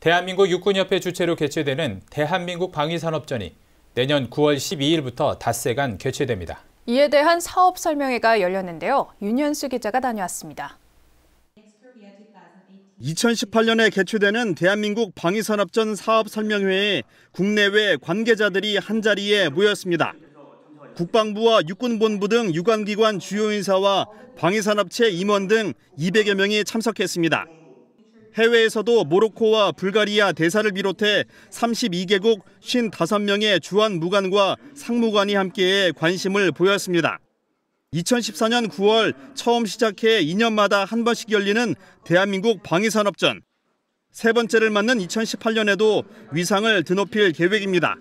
대한민국 육군협회 주최로 개최되는 대한민국 방위산업전이 내년 9월 12일부터 닷새간 개최됩니다. 이에 대한 사업 설명회가 열렸는데요. 윤현수 기자가 다녀왔습니다. 2018년에 개최되는 대한민국 방위산업전 사업 설명회에 국내외 관계자들이 한자리에 모였습니다. 국방부와 육군본부 등 유관기관 주요 인사와 방위산업체 임원 등 200여 명이 참석했습니다. 해외에서도 모로코와 불가리아 대사를 비롯해 32개국 55명의 주한 무관과 상무관이 함께 관심을 보였습니다. 2014년 9월 처음 시작해 2년마다 한 번씩 열리는 대한민국 방위산업전. 세 번째를 맞는 2018년에도 위상을 드높일 계획입니다.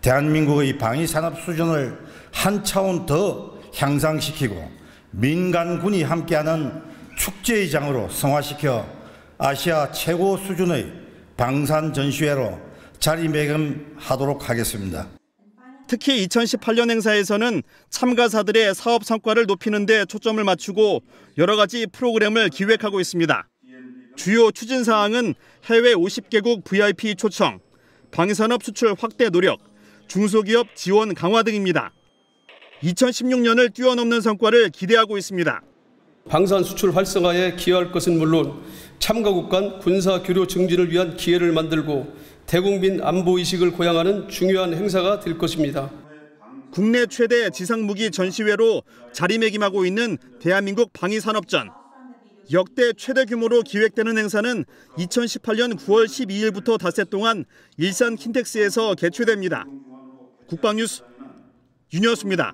대한민국의 방위산업 수준을 한 차원 더 향상시키고 민간군이 함께하는 축제의 장으로 성화시켜 아시아 최고 수준의 방산 전시회로 자리매김하도록 하겠습니다. 특히 2018년 행사에서는 참가사들의 사업 성과를 높이는 데 초점을 맞추고 여러 가지 프로그램을 기획하고 있습니다. 주요 추진 사항은 해외 50개국 VIP 초청, 방산업 수출 확대 노력, 중소기업 지원 강화 등입니다. 2016년을 뛰어넘는 성과를 기대하고 있습니다. 방산 수출 활성화에 기여할 것은 물론 참가국 간 군사 교류 증진을 위한 기회를 만들고 대국민 안보 의식을 고양하는 중요한 행사가 될 것입니다. 국내 최대 지상무기 전시회로 자리매김하고 있는 대한민국 방위산업전. 역대 최대 규모로 기획되는 행사는 2018년 9월 12일부터 닷새 동안 일산 킨텍스에서 개최됩니다. 국방뉴스 윤여수입니다.